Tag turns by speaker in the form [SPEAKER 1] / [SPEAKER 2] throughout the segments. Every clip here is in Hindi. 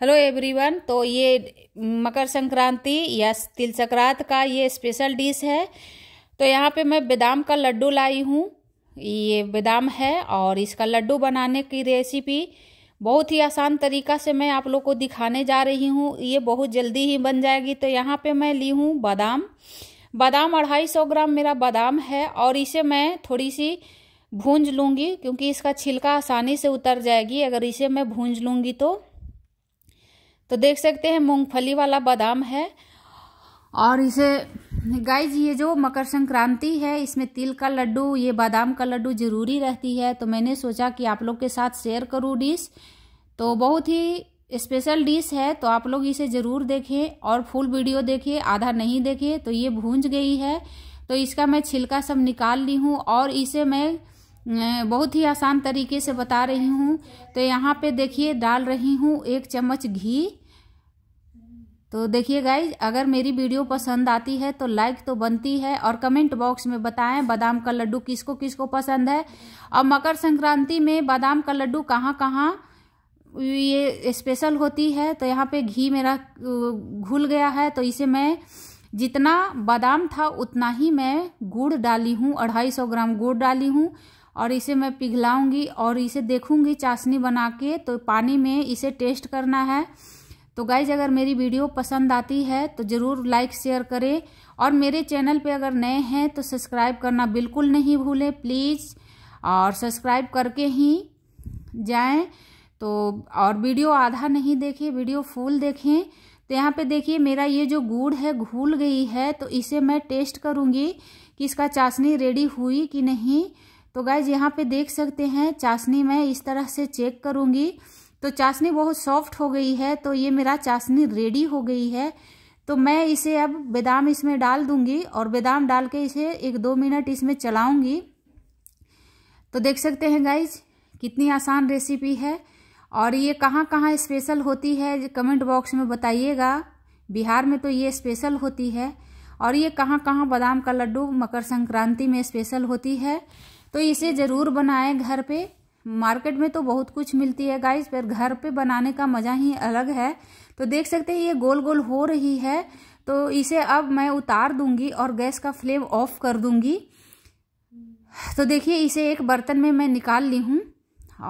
[SPEAKER 1] हेलो एवरीवन तो ये मकर संक्रांति या तिल संक्रांत का ये स्पेशल डिश है तो यहाँ पे मैं बादाम का लड्डू लाई हूँ ये बादाम है और इसका लड्डू बनाने की रेसिपी बहुत ही आसान तरीका से मैं आप लोग को दिखाने जा रही हूँ ये बहुत जल्दी ही बन जाएगी तो यहाँ पे मैं ली हूँ बादाम बादाम अढ़ाई सौ ग्राम मेरा बादाम है और इसे मैं थोड़ी सी भूंज लूँगी क्योंकि इसका छिलका आसानी से उतर जाएगी अगर इसे मैं भूंज लूँगी तो तो देख सकते हैं मूंगफली वाला बादाम है और इसे गाइज ये जो मकर संक्रांति है इसमें तिल का लड्डू ये बादाम का लड्डू ज़रूरी रहती है तो मैंने सोचा कि आप लोग के साथ शेयर करूँ डिश तो बहुत ही स्पेशल डिश है तो आप लोग इसे ज़रूर देखें और फुल वीडियो देखिए आधा नहीं देखें तो ये भूंज गई है तो इसका मैं छिलका सब निकाल ली हूँ और इसे मैं बहुत ही आसान तरीके से बता रही हूँ तो यहाँ पे देखिए डाल रही हूँ एक चम्मच घी तो देखिए गाइज अगर मेरी वीडियो पसंद आती है तो लाइक तो बनती है और कमेंट बॉक्स में बताएं बादाम का लड्डू किसको किसको पसंद है और मकर संक्रांति में बादाम का लड्डू कहाँ कहाँ ये स्पेशल होती है तो यहाँ पे घी मेरा घुल गया है तो इसे मैं जितना बादाम था उतना ही मैं गुड़ डाली हूँ अढ़ाई सौ ग्राम गुड़ डाली हूँ और इसे मैं पिघलाऊंगी और इसे देखूंगी चाशनी बना के तो पानी में इसे टेस्ट करना है तो गाइज अगर मेरी वीडियो पसंद आती है तो ज़रूर लाइक शेयर करें और मेरे चैनल पे अगर नए हैं तो सब्सक्राइब करना बिल्कुल नहीं भूलें प्लीज़ और सब्सक्राइब करके ही जाएं तो और वीडियो आधा नहीं देखें वीडियो फुल देखें तो यहाँ पे देखिए मेरा ये जो गुड़ है घूल गई है तो इसे मैं टेस्ट करूँगी कि इसका चाशनी रेडी हुई कि नहीं तो गाइज यहाँ पे देख सकते हैं चाशनी मैं इस तरह से चेक करूँगी तो चाशनी बहुत सॉफ्ट हो गई है तो ये मेरा चाशनी रेडी हो गई है तो मैं इसे अब बादाम इसमें डाल दूंगी और बादाम डाल के इसे एक दो मिनट इसमें चलाऊंगी तो देख सकते हैं गाइज कितनी आसान रेसिपी है और ये कहाँ कहाँ स्पेशल होती है कमेंट बॉक्स में बताइएगा बिहार में तो ये स्पेशल होती है और ये कहाँ कहाँ बादाम का लड्डू मकर संक्रांति में स्पेशल होती है तो इसे ज़रूर बनाएं घर पे मार्केट में तो बहुत कुछ मिलती है गाइस पर घर पे बनाने का मज़ा ही अलग है तो देख सकते हैं ये गोल गोल हो रही है तो इसे अब मैं उतार दूंगी और गैस का फ्लेम ऑफ कर दूंगी तो देखिए इसे एक बर्तन में मैं निकाल ली हूँ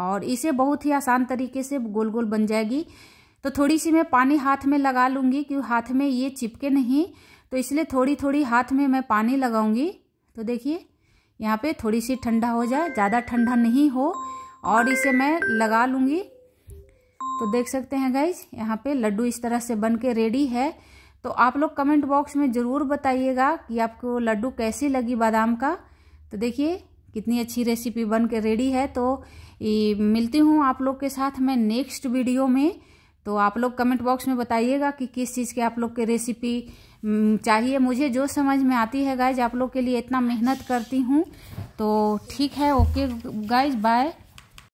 [SPEAKER 1] और इसे बहुत ही आसान तरीके से गोल गोल बन जाएगी तो थोड़ी सी मैं पानी हाथ में लगा लूँगी क्यों हाथ में ये चिपके नहीं तो इसलिए थोड़ी थोड़ी हाथ में मैं पानी लगाऊंगी तो देखिए यहाँ पे थोड़ी सी ठंडा हो जाए ज़्यादा ठंडा नहीं हो और इसे मैं लगा लूँगी तो देख सकते हैं गाइज यहाँ पे लड्डू इस तरह से बन के रेडी है तो आप लोग कमेंट बॉक्स में ज़रूर बताइएगा कि आपको लड्डू कैसी लगी बादाम का तो देखिए कितनी अच्छी रेसिपी बन के रेडी है तो मिलती हूँ आप लोग के साथ मैं नेक्स्ट वीडियो में तो आप लोग कमेंट बॉक्स में बताइएगा कि किस चीज़ के आप लोग के रेसिपी चाहिए मुझे जो समझ में आती है गाइज आप लोग के लिए इतना मेहनत करती हूँ तो ठीक है ओके गाइज बाय